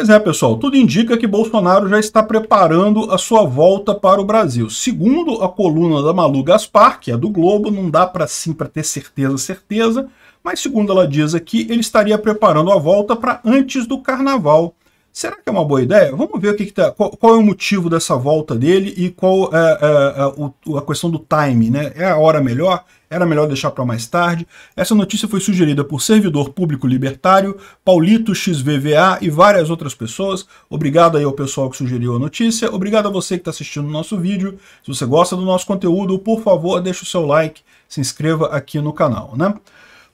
Pois é, pessoal, tudo indica que Bolsonaro já está preparando a sua volta para o Brasil. Segundo a coluna da Malu Gaspar, que é do Globo, não dá para sim para ter certeza, certeza, mas segundo ela diz aqui, ele estaria preparando a volta para antes do carnaval. Será que é uma boa ideia? Vamos ver o que, que tá, qual, qual, é o motivo dessa volta dele e qual é, é, é, a questão do time, né? É a hora melhor? Era melhor deixar para mais tarde? Essa notícia foi sugerida por servidor público libertário, Paulito XVVA e várias outras pessoas. Obrigado aí ao pessoal que sugeriu a notícia. Obrigado a você que está assistindo o nosso vídeo. Se você gosta do nosso conteúdo, por favor, deixe o seu like, se inscreva aqui no canal, né?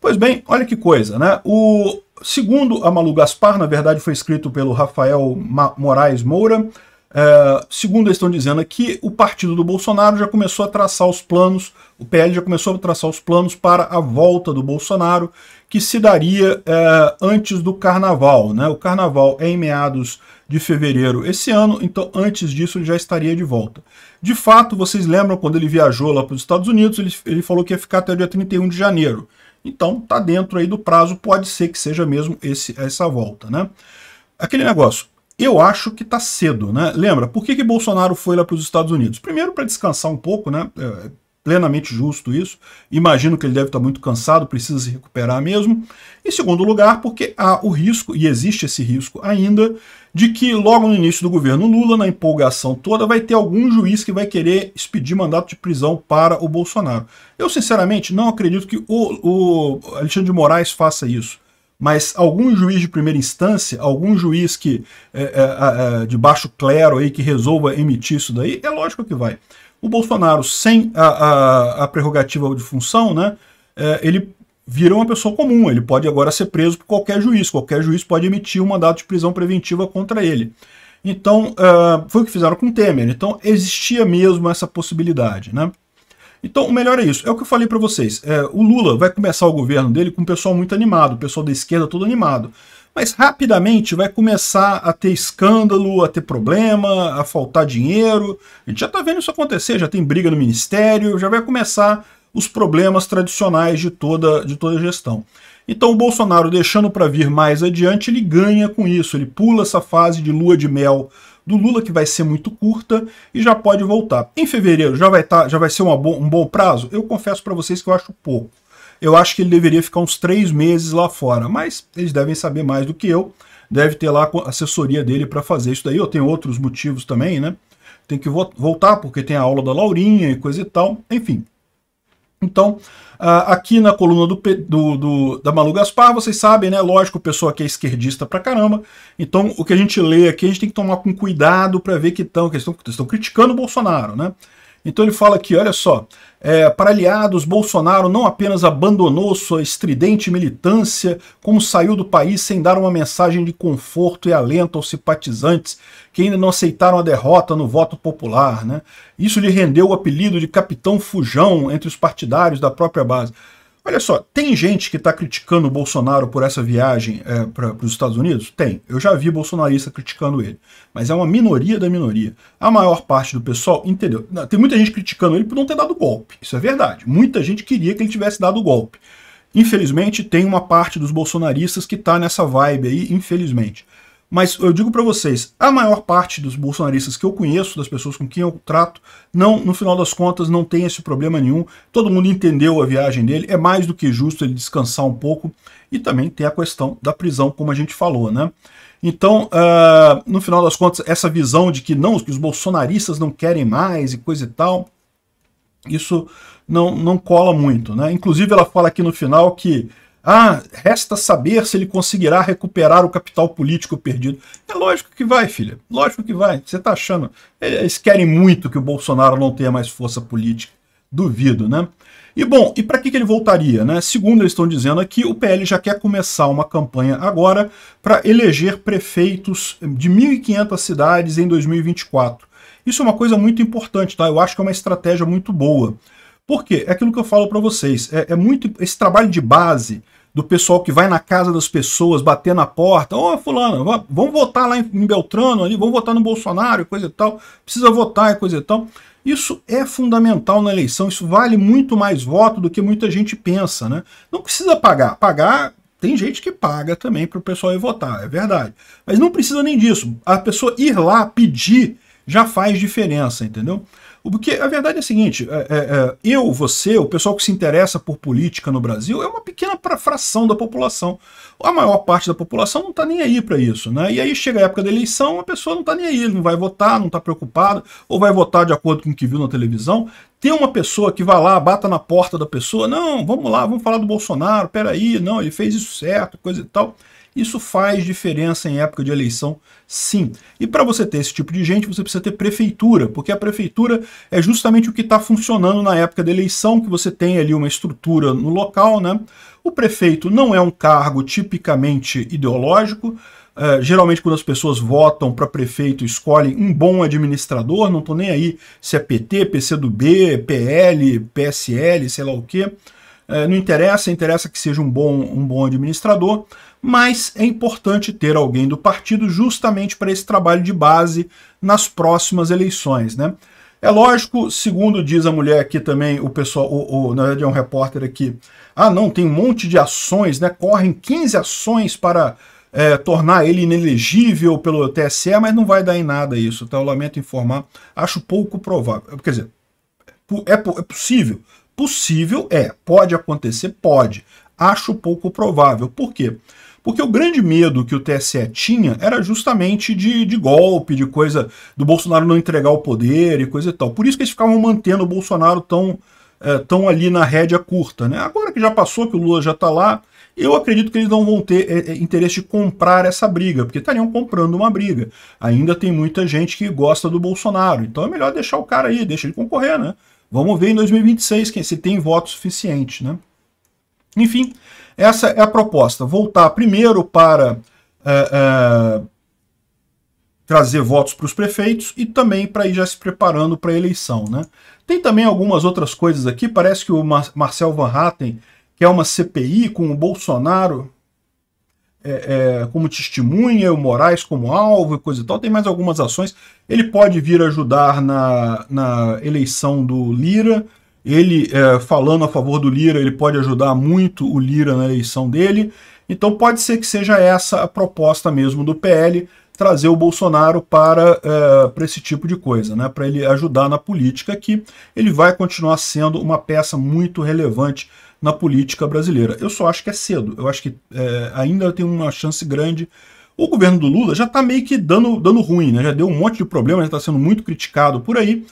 Pois bem, olha que coisa, né? O, Segundo a Malu Gaspar, na verdade foi escrito pelo Rafael Ma Moraes Moura, é, segundo eles estão dizendo aqui, o partido do Bolsonaro já começou a traçar os planos, o PL já começou a traçar os planos para a volta do Bolsonaro, que se daria é, antes do carnaval. Né? O carnaval é em meados de fevereiro esse ano, então antes disso ele já estaria de volta. De fato, vocês lembram quando ele viajou lá para os Estados Unidos, ele, ele falou que ia ficar até o dia 31 de janeiro. Então está dentro aí do prazo, pode ser que seja mesmo esse, essa volta. Né? Aquele negócio, eu acho que está cedo. Né? Lembra, por que, que Bolsonaro foi lá para os Estados Unidos? Primeiro para descansar um pouco, né? É, plenamente justo isso. Imagino que ele deve estar muito cansado, precisa se recuperar mesmo. Em segundo lugar, porque há o risco, e existe esse risco ainda, de que logo no início do governo Lula, na empolgação toda, vai ter algum juiz que vai querer expedir mandato de prisão para o Bolsonaro. Eu, sinceramente, não acredito que o, o Alexandre de Moraes faça isso mas algum juiz de primeira instância, algum juiz que é, é, é, é de baixo clero aí que resolva emitir isso daí, é lógico que vai. O Bolsonaro, sem a, a, a prerrogativa de função, né, é, ele vira uma pessoa comum. Ele pode agora ser preso por qualquer juiz. Qualquer juiz pode emitir um mandato de prisão preventiva contra ele. Então, uh, foi o que fizeram com Temer. Então, existia mesmo essa possibilidade, né? Então, o melhor é isso. É o que eu falei para vocês. É, o Lula vai começar o governo dele com o pessoal muito animado, o pessoal da esquerda todo animado. Mas rapidamente vai começar a ter escândalo, a ter problema, a faltar dinheiro. A gente já está vendo isso acontecer, já tem briga no ministério, já vai começar os problemas tradicionais de toda, de toda gestão. Então o Bolsonaro, deixando para vir mais adiante, ele ganha com isso, ele pula essa fase de lua de mel do Lula, que vai ser muito curta, e já pode voltar. Em fevereiro já vai, tá, já vai ser bo um bom prazo? Eu confesso para vocês que eu acho pouco. Eu acho que ele deveria ficar uns três meses lá fora, mas eles devem saber mais do que eu. Deve ter lá a assessoria dele para fazer isso daí. Eu tenho outros motivos também, né? Tem que vo voltar porque tem a aula da Laurinha e coisa e tal. Enfim, então, ah, aqui na coluna do, do, do, da Malu Gaspar, vocês sabem, né? Lógico, o pessoal aqui é esquerdista pra caramba. Então, o que a gente lê aqui, a gente tem que tomar com cuidado para ver que, estão que estão criticando o Bolsonaro, né? Então ele fala aqui, olha só, é, para aliados, Bolsonaro não apenas abandonou sua estridente militância, como saiu do país sem dar uma mensagem de conforto e alento aos simpatizantes que ainda não aceitaram a derrota no voto popular. Né? Isso lhe rendeu o apelido de Capitão Fujão entre os partidários da própria base. Olha só, tem gente que está criticando o Bolsonaro por essa viagem é, para os Estados Unidos? Tem. Eu já vi bolsonarista criticando ele. Mas é uma minoria da minoria. A maior parte do pessoal entendeu. Tem muita gente criticando ele por não ter dado golpe. Isso é verdade. Muita gente queria que ele tivesse dado golpe. Infelizmente, tem uma parte dos bolsonaristas que está nessa vibe aí, infelizmente mas eu digo para vocês, a maior parte dos bolsonaristas que eu conheço, das pessoas com quem eu trato, não, no final das contas não tem esse problema nenhum. Todo mundo entendeu a viagem dele, é mais do que justo ele descansar um pouco. E também tem a questão da prisão, como a gente falou, né? Então, uh, no final das contas, essa visão de que não, que os bolsonaristas não querem mais e coisa e tal, isso não, não cola muito, né? Inclusive ela fala aqui no final que ah, resta saber se ele conseguirá recuperar o capital político perdido. É lógico que vai, filha. Lógico que vai. Você está achando. Eles querem muito que o Bolsonaro não tenha mais força política. Duvido, né? E bom, e para que, que ele voltaria? Né? Segundo eles estão dizendo aqui, o PL já quer começar uma campanha agora para eleger prefeitos de 1.500 cidades em 2024. Isso é uma coisa muito importante, tá? Eu acho que é uma estratégia muito boa. Por quê? É aquilo que eu falo para vocês. É, é muito esse trabalho de base do pessoal que vai na casa das pessoas bater na porta, ó oh, fulano, vamos votar lá em Beltrano ali, vamos votar no Bolsonaro, coisa e tal, precisa votar e coisa e tal. Isso é fundamental na eleição, isso vale muito mais voto do que muita gente pensa, né? Não precisa pagar, pagar tem gente que paga também para o pessoal ir votar, é verdade. Mas não precisa nem disso. A pessoa ir lá pedir já faz diferença, entendeu? Porque a verdade é a seguinte: é, é, é, eu, você, o pessoal que se interessa por política no Brasil é uma pequena fração da população. A maior parte da população não está nem aí para isso. Né? E aí chega a época da eleição, a pessoa não está nem aí, não vai votar, não está preocupada, ou vai votar de acordo com o que viu na televisão. Tem uma pessoa que vai lá, bata na porta da pessoa: não, vamos lá, vamos falar do Bolsonaro, peraí, não, ele fez isso certo, coisa e tal. Isso faz diferença em época de eleição, sim. E para você ter esse tipo de gente, você precisa ter prefeitura, porque a prefeitura é justamente o que está funcionando na época da eleição, que você tem ali uma estrutura no local, né? O prefeito não é um cargo tipicamente ideológico, Uh, geralmente quando as pessoas votam para prefeito, escolhem um bom administrador, não estou nem aí se é PT, PCdoB, PL, PSL, sei lá o quê. Uh, não interessa, interessa que seja um bom, um bom administrador, mas é importante ter alguém do partido justamente para esse trabalho de base nas próximas eleições, né? É lógico, segundo diz a mulher aqui também, o pessoal, o, o, na verdade é um repórter aqui, ah não, tem um monte de ações, né? Correm 15 ações para é, tornar ele inelegível pelo TSE, mas não vai dar em nada isso, tá? Eu lamento informar, acho pouco provável. Quer dizer, é, é possível? Possível é, pode acontecer, pode. Acho pouco provável. Por quê? Porque o grande medo que o TSE tinha era justamente de, de golpe, de coisa do Bolsonaro não entregar o poder e coisa e tal. Por isso que eles ficavam mantendo o Bolsonaro tão, é, tão ali na rédea curta. Né? Agora que já passou, que o Lula já está lá, eu acredito que eles não vão ter é, é, interesse de comprar essa briga, porque estariam comprando uma briga. Ainda tem muita gente que gosta do Bolsonaro, então é melhor deixar o cara aí, deixa ele concorrer, né? Vamos ver em 2026 se tem voto suficiente, né? Enfim, essa é a proposta: voltar primeiro para é, é, trazer votos para os prefeitos e também para ir já se preparando para a eleição. Né? Tem também algumas outras coisas aqui. Parece que o Mar Marcel Van Hatten quer é uma CPI com o Bolsonaro é, é como testemunha, o Moraes como alvo e coisa e tal. Tem mais algumas ações. Ele pode vir ajudar na, na eleição do Lira ele é, falando a favor do Lira, ele pode ajudar muito o Lira na eleição dele. Então pode ser que seja essa a proposta mesmo do PL, trazer o Bolsonaro para, é, para esse tipo de coisa, né? para ele ajudar na política aqui. Ele vai continuar sendo uma peça muito relevante na política brasileira. Eu só acho que é cedo, eu acho que é, ainda tem uma chance grande. O governo do Lula já está meio que dando, dando ruim, né? já deu um monte de problema, já está sendo muito criticado por aí.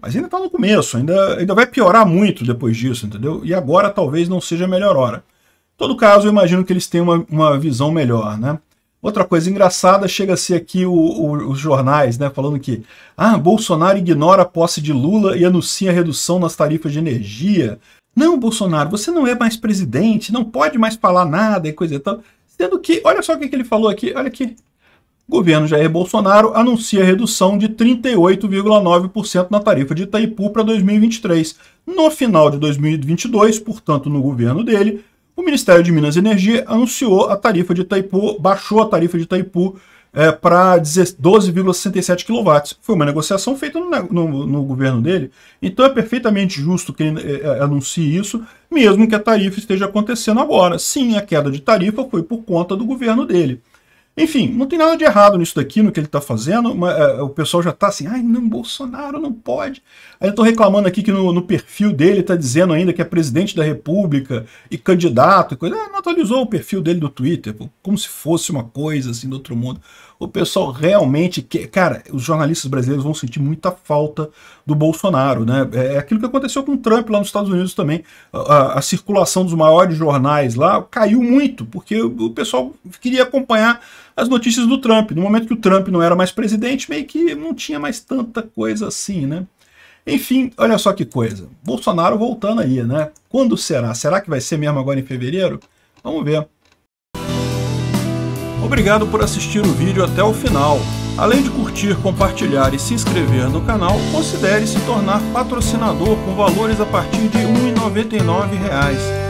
Mas ainda está no começo, ainda, ainda vai piorar muito depois disso, entendeu? E agora talvez não seja a melhor hora. Em todo caso, eu imagino que eles têm uma, uma visão melhor, né? Outra coisa engraçada chega se aqui o, o, os jornais, né, falando que ah, Bolsonaro ignora a posse de Lula e anuncia redução nas tarifas de energia. Não, Bolsonaro, você não é mais presidente, não pode mais falar nada e coisa e tal. Sendo que, olha só o que, que ele falou aqui, olha aqui governo Jair Bolsonaro anuncia redução de 38,9% na tarifa de Itaipu para 2023. No final de 2022, portanto, no governo dele, o Ministério de Minas e Energia anunciou a tarifa de Itaipu, baixou a tarifa de Itaipu é, para 12,67 kW. Foi uma negociação feita no, no, no, governo dele, então é perfeitamente justo que ele é, anuncie isso, mesmo que a tarifa esteja acontecendo agora. Sim, a queda de tarifa foi por conta do governo dele. Enfim, não tem nada de errado nisso daqui, no que ele está fazendo. Mas, uh, o pessoal já está assim, ai, não, Bolsonaro não pode. Aí eu estou reclamando aqui que no, no perfil dele está dizendo ainda que é presidente da república e candidato e coisa. Ah, não atualizou o perfil dele do Twitter, como se fosse uma coisa assim do outro mundo. O pessoal realmente quer. Cara, os jornalistas brasileiros vão sentir muita falta do Bolsonaro, né? É, é aquilo que aconteceu com o Trump lá nos Estados Unidos também. A, a, a circulação dos maiores jornais lá caiu muito, porque o, o pessoal queria acompanhar as notícias do Trump. No momento que o Trump não era mais presidente, meio que não tinha mais tanta coisa assim, né? Enfim, olha só que coisa. Bolsonaro voltando aí, né? Quando será? Será que vai ser mesmo agora em fevereiro? Vamos ver. Obrigado por assistir o vídeo até o final. Além de curtir, compartilhar e se inscrever no canal, considere se tornar patrocinador com valores a partir de R$ 1,99